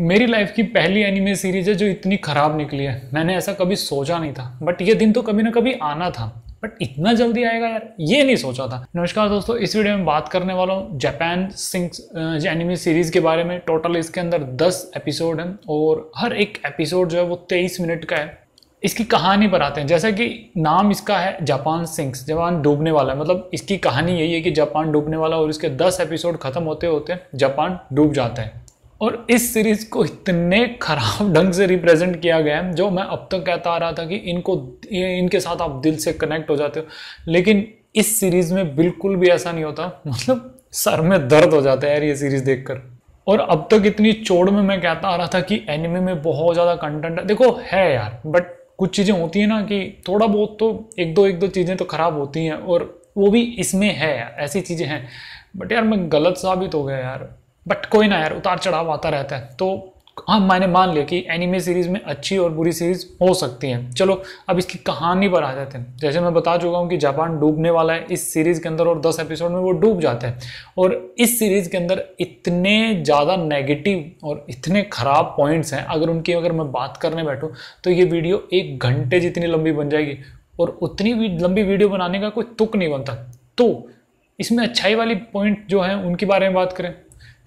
मेरी लाइफ की पहली एनिमे सीरीज है जो इतनी ख़राब निकली है मैंने ऐसा कभी सोचा नहीं था बट ये दिन तो कभी ना कभी आना था बट इतना जल्दी आएगा यार ये नहीं सोचा था नमस्कार दोस्तों इस वीडियो में बात करने वाला हूँ जापान सिंह एनिमे सीरीज़ के बारे में टोटल इसके अंदर 10 एपिसोड हैं और हर एक एपिसोड जो है वो तेईस मिनट का है इसकी कहानी पर आते हैं जैसा कि नाम इसका है जापान सिंक्स जापान डूबने वाला है मतलब इसकी कहानी यही है कि जापान डूबने वाला और इसके 10 एपिसोड खत्म होते होते जापान डूब जाता है और इस सीरीज को इतने खराब ढंग से रिप्रेजेंट किया गया है जो मैं अब तक कहता आ रहा था कि इनको इनके साथ आप दिल से कनेक्ट हो जाते हो लेकिन इस सीरीज में बिल्कुल भी ऐसा नहीं होता मतलब सर में दर्द हो जाता है यार ये सीरीज देखकर और अब तक इतनी चोड़ में मैं कहता आ रहा था कि एनिमे में बहुत ज़्यादा कंटेंट है देखो है यार बट कुछ चीज़ें होती हैं ना कि थोड़ा बहुत तो एक दो एक दो चीज़ें तो ख़राब होती हैं और वो भी इसमें है ऐसी चीज़ें हैं बट यार मैं गलत साबित हो गया यार बट कोई ना यार उतार चढ़ाव आता रहता है तो हम हाँ, मैंने मान लिया कि एनिमे सीरीज़ में अच्छी और बुरी सीरीज़ हो सकती है चलो अब इसकी कहानी पर आ जाते हैं जैसे मैं बता चुका हूँ कि जापान डूबने वाला है इस सीरीज़ के अंदर और 10 एपिसोड में वो डूब जाते हैं और इस सीरीज़ के अंदर इतने ज़्यादा नेगेटिव और इतने ख़राब पॉइंट्स हैं अगर उनकी अगर मैं बात करने बैठूँ तो ये वीडियो एक घंटे जितनी लंबी बन जाएगी और उतनी भी लंबी वीडियो बनाने का कोई तुक नहीं बनता तो इसमें अच्छाई वाली पॉइंट जो है उनके बारे में बात करें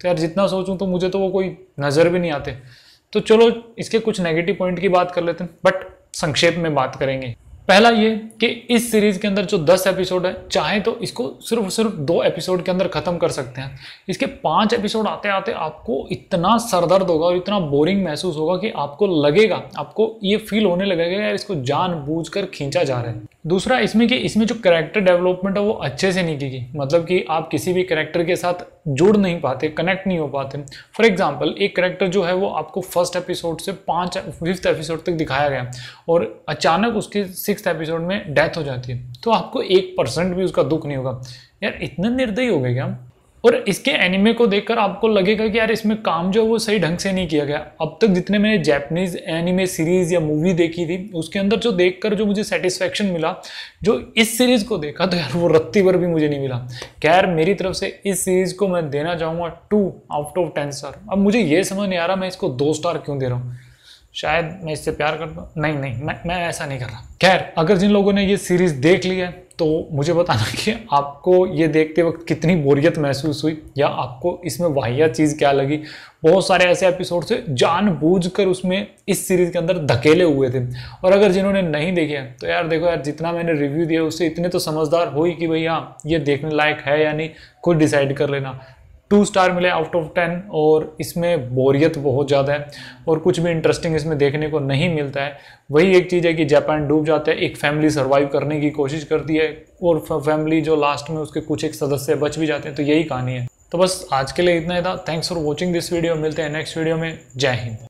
तो यार जितना सोचूं तो मुझे तो वो कोई नज़र भी नहीं आते तो चलो इसके कुछ नेगेटिव पॉइंट की बात कर लेते हैं बट संक्षेप में बात करेंगे पहला ये कि इस सीरीज के अंदर जो 10 एपिसोड है चाहे तो इसको सिर्फ सिर्फ दो एपिसोड के अंदर ख़त्म कर सकते हैं इसके पांच एपिसोड आते आते आपको इतना सरदर्द होगा और इतना बोरिंग महसूस होगा कि आपको लगेगा आपको ये फील होने लगेगा यार इसको जान बूझ खींचा जा रहा है दूसरा इसमें कि इसमें जो करेक्टर डेवलपमेंट है वो अच्छे से नहीं की गई मतलब कि आप किसी भी करेक्टर के साथ जुड़ नहीं पाते कनेक्ट नहीं हो पाते फॉर एग्जाम्पल एक करेक्टर जो है वो आपको फर्स्ट एपिसोड से पाँच फिफ्थ एपिसोड तक दिखाया गया और अचानक उसके सिक्स एपिसोड में डेथ हो जाती है तो आपको एक परसेंट भी उसका दुख नहीं होगा यार इतना निर्दयी हो गए क्या और इसके एनिमे को देखकर आपको लगेगा कि यार इसमें काम जो है वो सही ढंग से नहीं किया गया अब तक जितने मैंने जैपनीज एनिमे सीरीज या मूवी देखी थी उसके अंदर जो देखकर जो मुझे सेटिस्फेक्शन मिला जो इस सीरीज को देखा तो यार वो रत्ती भर भी मुझे नहीं मिला खैर मेरी तरफ से इस सीरीज को मैं देना चाहूँगा two out of ten star अब मुझे ये समझ नहीं आ रहा मैं इसको दो स्टार क्यों दे रहा हूँ शायद मैं इससे प्यार करता हूँ नहीं नहीं मैं मैं ऐसा नहीं कर रहा खैर अगर जिन लोगों ने ये सीरीज़ देख ली है तो मुझे बताना कि आपको ये देखते वक्त कितनी बोरियत महसूस हुई या आपको इसमें वाहिया चीज़ क्या लगी बहुत सारे ऐसे एपिसोड थे जानबूझकर उसमें इस सीरीज़ के अंदर धकेले हुए थे और अगर जिन्होंने नहीं देखे हैं तो यार देखो यार जितना मैंने रिव्यू दिया उससे इतने तो समझदार हो कि कि भैया ये देखने लायक है या नहीं खुद डिसाइड कर लेना टू स्टार मिले आउट ऑफ टेन और इसमें बोरियत बहुत ज़्यादा है और कुछ भी इंटरेस्टिंग इसमें देखने को नहीं मिलता है वही एक चीज़ है कि जापान डूब जाता है एक फैमिली सर्वाइव करने की कोशिश करती है और फैमिली जो लास्ट में उसके कुछ एक सदस्य बच भी जाते हैं तो यही कहानी है तो बस आज के लिए इतना ही था thanks for watching this video मिलते हैं नेक्स्ट वीडियो में जय हिंद